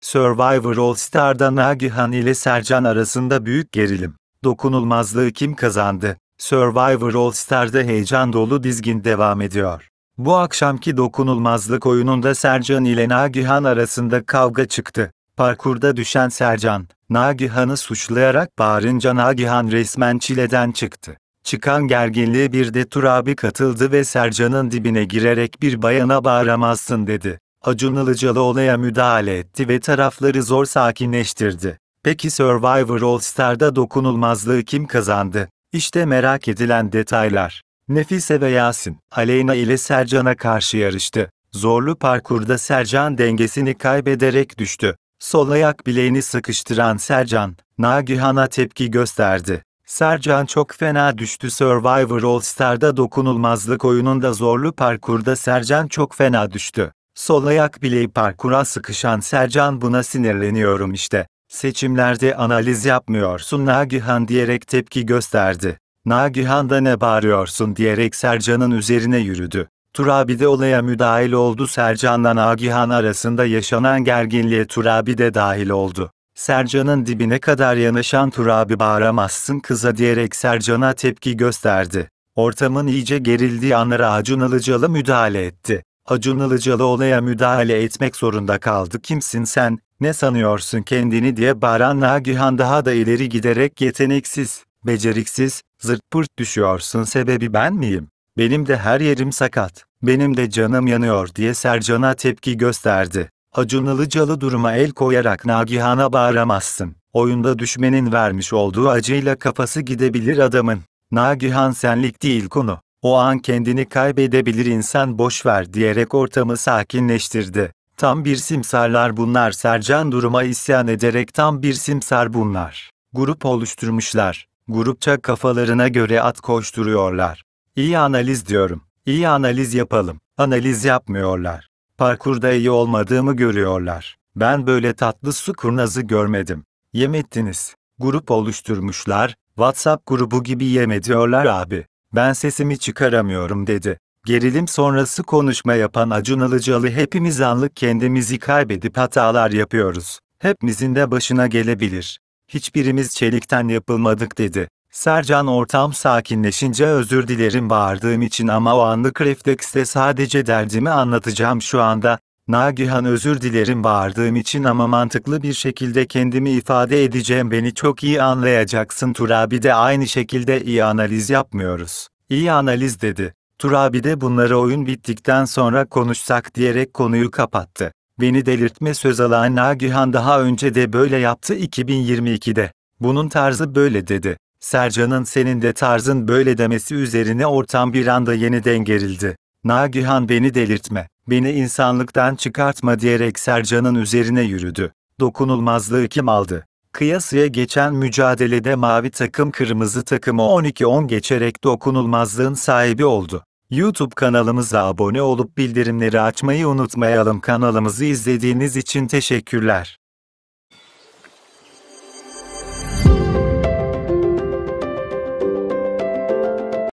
Survivor All Star'da Nagihan ile Sercan arasında büyük gerilim. Dokunulmazlığı kim kazandı? Survivor All Star'da heyecan dolu dizgin devam ediyor. Bu akşamki dokunulmazlık oyununda Sercan ile Nagihan arasında kavga çıktı. Parkurda düşen Sercan, Nagihan'ı suçlayarak bağırınca Nagihan resmen çileden çıktı. Çıkan gerginliğe bir de Turabi katıldı ve Sercan'ın dibine girerek bir bayana bağıramazsın dedi. Acun Ilıcalı olaya müdahale etti ve tarafları zor sakinleştirdi. Peki Survivor All Star'da dokunulmazlığı kim kazandı? İşte merak edilen detaylar. Nefise ve Yasin, Aleyna ile Sercan'a karşı yarıştı. Zorlu parkurda Sercan dengesini kaybederek düştü. Sol ayak bileğini sıkıştıran Sercan, Nagihan'a tepki gösterdi. Sercan çok fena düştü Survivor All Star'da dokunulmazlık oyununda zorlu parkurda Sercan çok fena düştü. Sol ayak bileği parkura sıkışan Sercan buna sinirleniyorum işte. Seçimlerde analiz yapmıyorsun Nagihan diyerek tepki gösterdi. Nagihan da ne bağırıyorsun diyerek Sercan'ın üzerine yürüdü. Turabi de olaya müdahil oldu Sercan'la Nagihan arasında yaşanan gerginliğe Turabi de dahil oldu. Sercan'ın dibine kadar yanaşan Turabi bağıramazsın kıza diyerek Sercan'a tepki gösterdi. Ortamın iyice gerildiği anlara Acun Ilıcalı müdahale etti. Acun olaya müdahale etmek zorunda kaldı. Kimsin sen, ne sanıyorsun kendini diye bağıran Nagihan daha da ileri giderek yeteneksiz, beceriksiz, zırt pırt düşüyorsun sebebi ben miyim? Benim de her yerim sakat, benim de canım yanıyor diye Sercan'a tepki gösterdi. Acun duruma el koyarak Nagihan'a bağıramazsın. Oyunda düşmenin vermiş olduğu acıyla kafası gidebilir adamın. Nagihan senlik değil konu. O an kendini kaybedebilir insan boş ver diyerek ortamı sakinleştirdi. Tam bir simsarlar bunlar Sercan duruma isyan ederek tam bir simsar bunlar. Grup oluşturmuşlar. Grupça kafalarına göre at koşturuyorlar. İyi analiz diyorum. İyi analiz yapalım. Analiz yapmıyorlar. Parkurda iyi olmadığımı görüyorlar. Ben böyle tatlı su kurnazı görmedim. Yemettiniz. Grup oluşturmuşlar. WhatsApp grubu gibi yemediyorlar abi. Ben sesimi çıkaramıyorum dedi. Gerilim sonrası konuşma yapan Acun Ilıcalı hepimiz anlık kendimizi kaybedip hatalar yapıyoruz. Hepimizin de başına gelebilir. Hiçbirimiz çelikten yapılmadık dedi. Sercan ortam sakinleşince özür dilerim bağırdığım için ama o anlık reflekste sadece derdimi anlatacağım şu anda, Nagihan özür dilerim bağırdığım için ama mantıklı bir şekilde kendimi ifade edeceğim beni çok iyi anlayacaksın Turabi de aynı şekilde iyi analiz yapmıyoruz. İyi analiz dedi. Turabi de bunları oyun bittikten sonra konuşsak diyerek konuyu kapattı. Beni delirtme söz alan Nagihan daha önce de böyle yaptı 2022'de. Bunun tarzı böyle dedi. Sercan'ın senin de tarzın böyle demesi üzerine ortam bir anda yeniden gerildi. Nagihan beni delirtme beni insanlıktan çıkartma diyerek Sercan'ın üzerine yürüdü. Dokunulmazlığı kim aldı? Kıyasıya geçen mücadelede mavi takım kırmızı takımı 12-10 geçerek dokunulmazlığın sahibi oldu. YouTube kanalımıza abone olup bildirimleri açmayı unutmayalım. Kanalımızı izlediğiniz için teşekkürler.